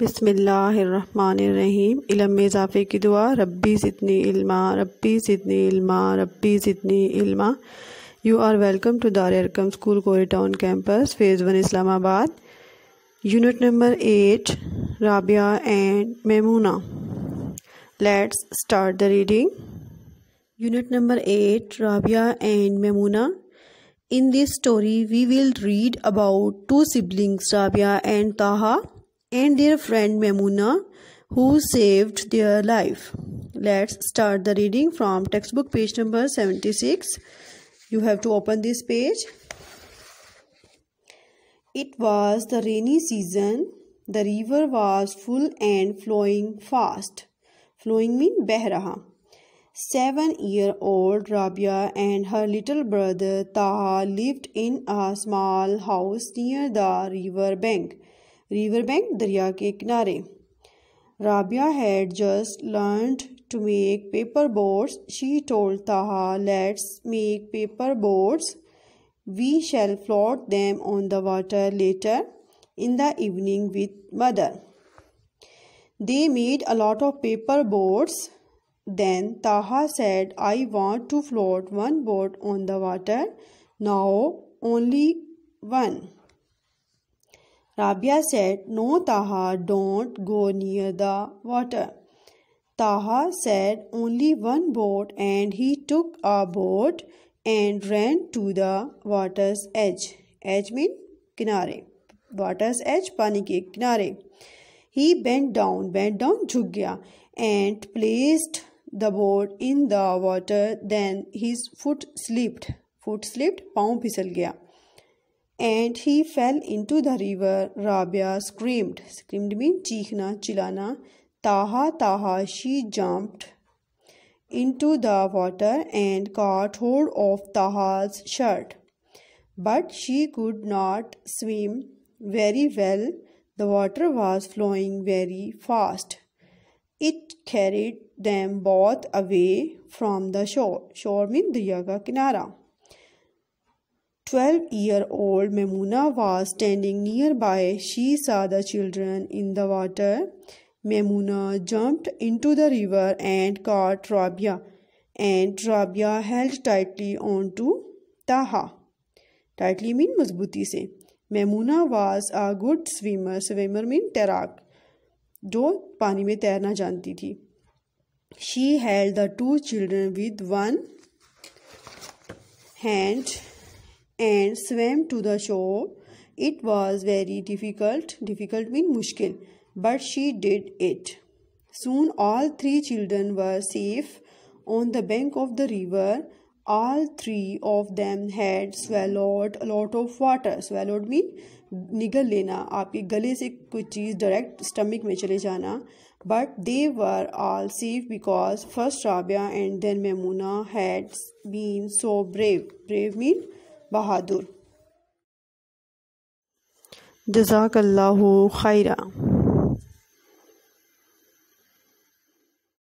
बिसमीम इलम में इजाफ़े की दुआ रब्बी जितनी इल्मा रब्बी जितनी इल्मा रब्बी जितनी इल्मा you are welcome to Dar Arqam school कोरे town campus phase one Islamabad unit number eight Rabia and Maimoona let's start the reading unit number eight Rabia and Maimoona in this story we will read about two siblings Rabia and Taha and their friend Memuna who saved their life. Let's start the reading from textbook page number 76. You have to open this page. It was the rainy season. The river was full and flowing fast. Flowing means Behraha. Seven-year-old Rabia and her little brother Taha lived in a small house near the river bank. River bank दरिया के किनारे Rabia had just learn to make paper boats she told Taha let's make paper boats we shall float them on the water later in the evening with mother they made a lot of paper boats then Taha said I want to float one boat on the water now only one Rabia said, No, Taha, don't go near the water. Taha said, Only one boat, and he took a boat and ran to the water's edge. Edge means kinare. Water's edge, pani ke kinare. He bent down, bent down, jugya, and placed the boat in the water. Then his foot slipped. Foot slipped, paun phisal gaya and he fell into the river. Rabia screamed. Screamed means cheekhna, chilana. Taha, taha, she jumped into the water and caught hold of Taha's shirt. But she could not swim very well. The water was flowing very fast. It carried them both away from the shore. Shore means the Yaga Kinara. Twelve year old Maimoona was standing nearby she saw the children in the water Maimoona jumped to the river and caught Rabia and Rabia held tightly on to Taha tightly mean मजबूती से Maimoona was a good swimmer swimmer mean तैराक जो पानी में तैरना जानती थी she held the two children with one hand and swam to the shore. It was very difficult, difficult mean mushkil, but she did it. Soon all three children were safe on the bank of the river. All three of them had swallowed a lot of water. Swallowed mean nigger lena, aapke gale se kuch cheez direct stomach mein chale jana. But they were all safe because first Rabia and then Mamuna had been so brave. Brave mean? बहादुर जजाक खैरा